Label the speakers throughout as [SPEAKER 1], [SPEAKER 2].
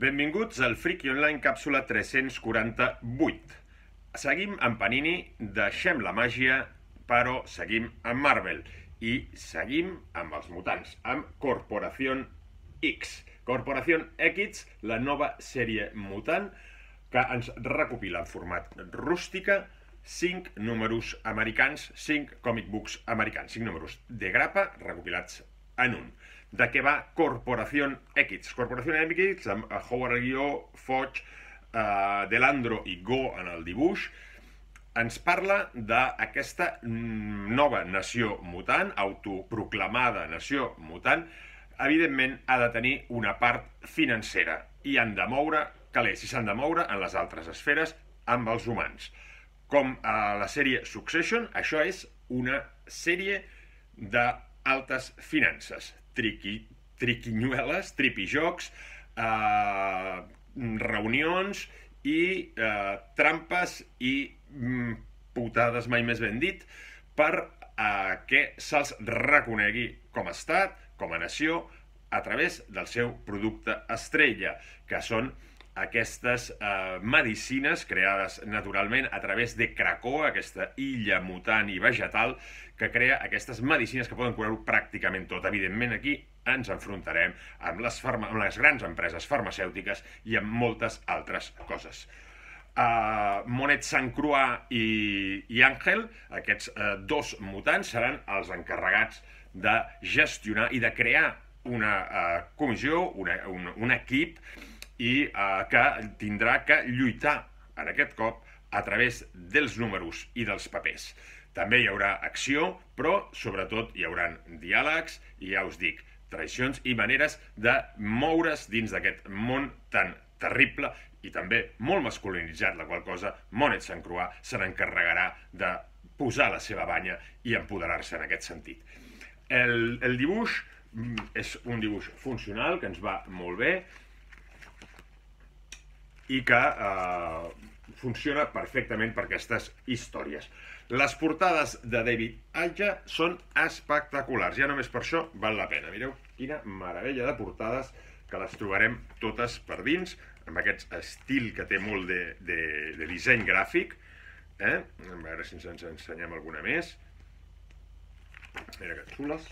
[SPEAKER 1] Benvinguts al Friki Online càpsula 348. Seguim amb Panini, deixem la màgia, però seguim amb Marvel. I seguim amb els mutants, amb Corporación X. Corporación X, la nova sèrie mutant, que ens recopila en format rústica 5 números americans, 5 comic books americans, 5 números de grapa recopilats en un de què va Corporación X. Corporación X, amb Howard guió, Foch, uh, Delandro i Go en el dibuix, ens parla d'aquesta nova nació mutant, autoproclamada nació mutant, evidentment ha de tenir una part financera i han de moure calés i s'han de moure en les altres esferes amb els humans. Com a la sèrie Succession, això és una sèrie d'altes finances triqui, triquinyueles, tripijocs, eh, reunions i eh, trampes i mm, putades, mai més ben dit, per eh, que se'ls reconegui com a estat, com a nació, a través del seu producte estrella, que són aquestes eh, medicines creades naturalment a través de Krakoa, aquesta illa mutant i vegetal, que crea aquestes medicines que poden curar-ho pràcticament tot. Evidentment, aquí ens enfrontarem amb les, farma amb les grans empreses farmacèutiques i amb moltes altres coses. Uh, Monet Saint Croix i, i Àngel, aquests uh, dos mutants, seran els encarregats de gestionar i de crear una uh, comissió, una, un, un equip i eh, que tindrà que lluitar, en aquest cop, a través dels números i dels papers. També hi haurà acció, però sobretot hi hauran diàlegs, i ja us dic, traicions i maneres de moure's dins d'aquest món tan terrible i també molt masculinitzat, la qual cosa Monet Sant Croix se n'encarregarà de posar la seva banya i empoderar-se en aquest sentit. El, el dibuix mm, és un dibuix funcional que ens va molt bé, i que eh, funciona perfectament per aquestes històries. Les portades de David Aja són espectaculars, ja només per això val la pena. Mireu quina meravella de portades que les trobarem totes per dins, amb aquest estil que té molt de, de, de disseny gràfic. Eh? A veure si ens, ensenyem alguna més. Mira que xules.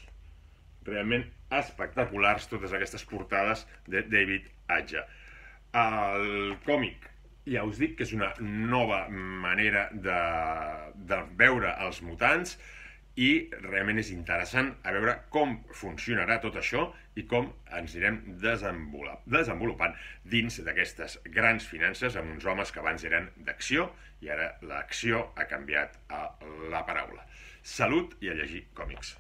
[SPEAKER 1] Realment espectaculars totes aquestes portades de David Aja el còmic ja us dic que és una nova manera de, de veure els mutants i realment és interessant a veure com funcionarà tot això i com ens anirem desenvolupant dins d'aquestes grans finances amb uns homes que abans eren d'acció i ara l'acció ha canviat a la paraula. Salut i a llegir còmics.